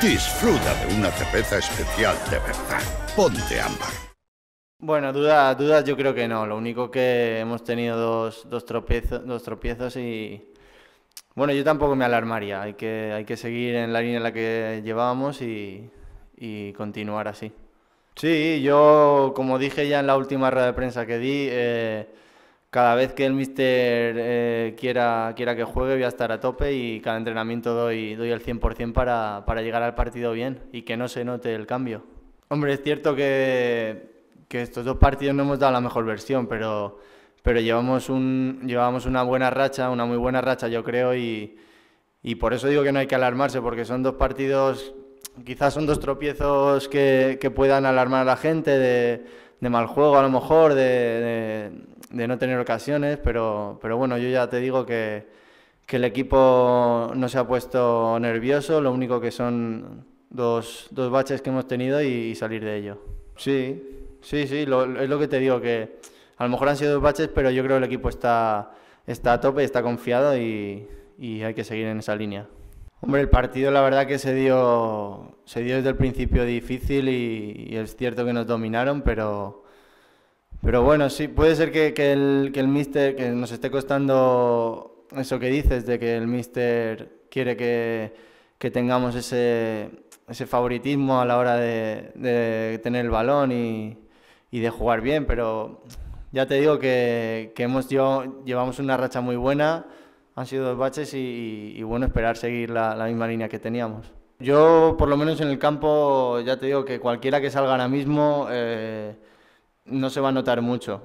Disfruta de una cerveza especial de verdad. Ponte ámbar. Bueno, dudas duda yo creo que no. Lo único que hemos tenido dos, dos, dos tropiezos y... Bueno, yo tampoco me alarmaría. Hay que, hay que seguir en la línea en la que llevábamos y, continuar así. Sí, yo como dije ya en la última rueda de prensa que di... Eh, cada vez que el mister eh, quiera, quiera que juegue voy a estar a tope y cada entrenamiento doy, doy el 100% para, para llegar al partido bien y que no se note el cambio. Hombre, es cierto que, que estos dos partidos no hemos dado la mejor versión, pero, pero llevamos, un, llevamos una buena racha, una muy buena racha yo creo y, y por eso digo que no hay que alarmarse porque son dos partidos, quizás son dos tropiezos que, que puedan alarmar a la gente de de mal juego a lo mejor, de, de, no tener ocasiones, pero, pero bueno, yo ya te digo que, que el equipo no se ha puesto nervioso, lo único que son dos, dos baches que hemos tenido y, salir de ello. Sí, sí, sí, es lo que te digo, que a lo mejor han sido dos baches, pero yo creo que el equipo está, está a tope, está confiado y, y hay que seguir en esa línea. Hombre, el partido la verdad que se dio, se dio desde el principio difícil y, es cierto que nos dominaron, pero, pero bueno, sí, puede ser que, que el, que el mister, que nos esté costando eso que dices, de que el mister quiere que, que tengamos ese, ese favoritismo a la hora de, de tener el balón y, y, de jugar bien, pero ya te digo que, que hemos llevamos una racha muy buena, han sido dos baches y, bueno, esperar seguir la, la, misma línea que teníamos. Yo, por lo menos en el campo, ya te digo que cualquiera que salga ahora mismo... Eh, no se va a notar mucho.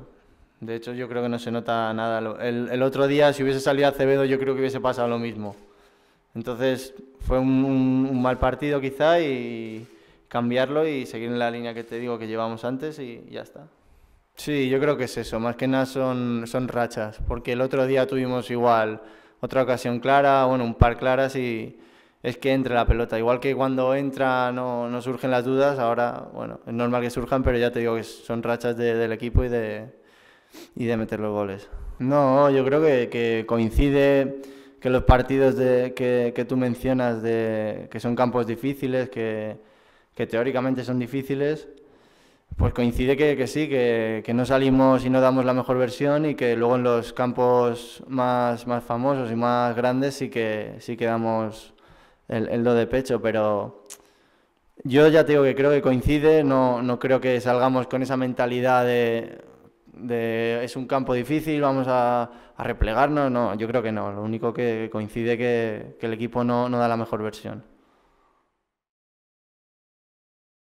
De hecho, yo creo que no se nota nada. El, otro día, si hubiese salido Acevedo, yo creo que hubiese pasado lo mismo. Entonces, fue un, mal partido quizá y cambiarlo y seguir en la línea que te digo que llevamos antes y ya está. Sí, yo creo que es eso. Más que nada son, son rachas, porque el otro día tuvimos igual otra ocasión clara, bueno, un par claras y es que entre la pelota. Igual que cuando entra no, surgen las dudas, ahora, bueno, es normal que surjan, pero ya te digo que son rachas del equipo y de, de meter los goles. No, yo creo que, coincide que los partidos de, que, tú mencionas, de, que son campos difíciles, que, teóricamente son difíciles, pues coincide que, sí, que, no salimos y no damos la mejor versión y que luego en los campos más, más famosos y más grandes sí que, sí que el, lo de pecho, pero yo ya te digo que creo que coincide, no, no creo que salgamos con esa mentalidad de, es un campo difícil, vamos a, replegarnos, no, yo creo que no, lo único que coincide que, que el equipo no, no da la mejor versión.